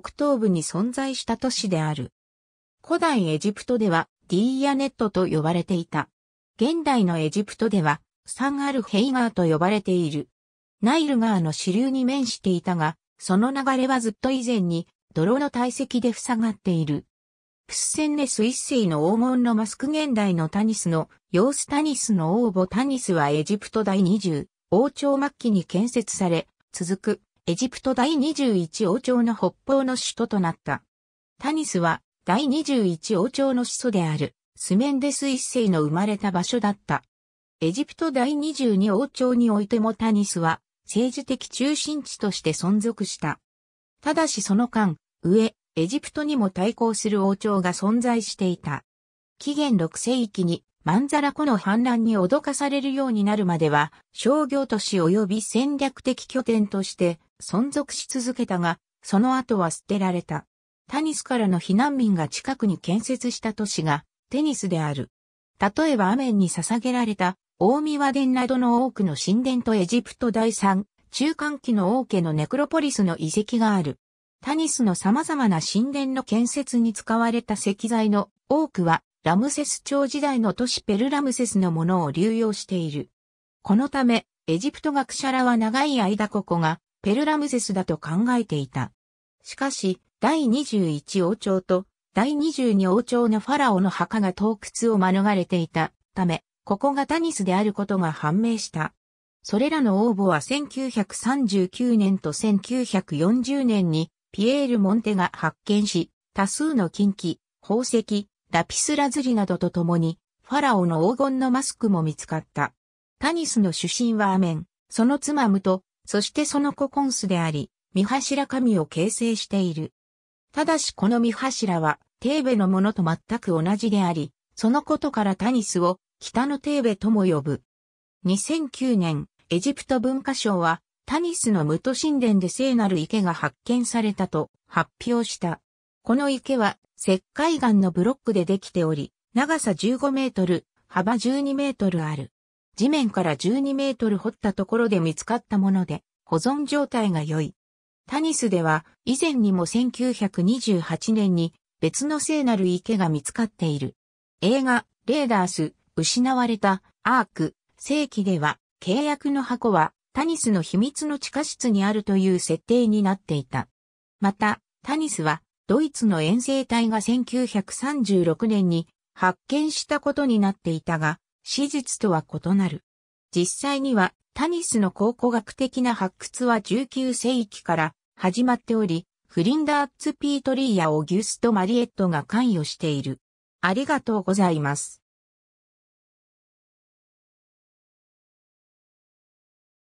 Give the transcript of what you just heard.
北東部に存在した都市である。古代エジプトではディーヤネットと呼ばれていた。現代のエジプトではサンアルヘイガーと呼ばれている。ナイル川の支流に面していたが、その流れはずっと以前に泥の堆積で塞がっている。プスセンネス一世の黄金のマスク現代のタニスの、ヨースタニスの王母タニスはエジプト第20王朝末期に建設され、続くエジプト第21王朝の北方の首都となった。タニスは第21王朝の始祖であるスメンデス一世の生まれた場所だった。エジプト第22王朝においてもタニスは政治的中心地として存続した。ただしその間、上、エジプトにも対抗する王朝が存在していた。紀元6世紀にまんざら湖の氾濫に脅かされるようになるまでは、商業都市及び戦略的拠点として存続し続けたが、その後は捨てられた。タニスからの避難民が近くに建設した都市がテニスである。例えばアメンに捧げられた大宮殿などの多くの神殿とエジプト第三、中間期の王家のネクロポリスの遺跡がある。タニスの様々な神殿の建設に使われた石材の多くはラムセス朝時代の都市ペルラムセスのものを流用している。このため、エジプト学者らは長い間ここがペルラムセスだと考えていた。しかし、第21王朝と第22王朝のファラオの墓が洞窟を免れていたため、ここがタニスであることが判明した。それらの応募は1939年と1940年にピエール・モンテが発見し、多数の近畿、宝石、ラピスラズリなどと共に、ファラオの黄金のマスクも見つかった。タニスの主神はアメン、その妻ムト、そしてその子コンスであり、三柱神を形成している。ただしこの三柱は、テーベのものと全く同じであり、そのことからタニスを、北のテーベとも呼ぶ。2009年、エジプト文化省は、タニスのムト神殿で聖なる池が発見されたと発表した。この池は石灰岩のブロックでできており、長さ15メートル、幅12メートルある。地面から12メートル掘ったところで見つかったもので、保存状態が良い。タニスでは以前にも1928年に別の聖なる池が見つかっている。映画、レーダース、失われた、アーク、世紀では、契約の箱は、タニスの秘密の地下室にあるという設定になっていた。また、タニスは、ドイツの遠征隊が1936年に発見したことになっていたが、史実とは異なる。実際にはタニスの考古学的な発掘は19世紀から始まっており、フリンダーツ・ピートリーやオギュスト・マリエットが関与している。ありがとうございます。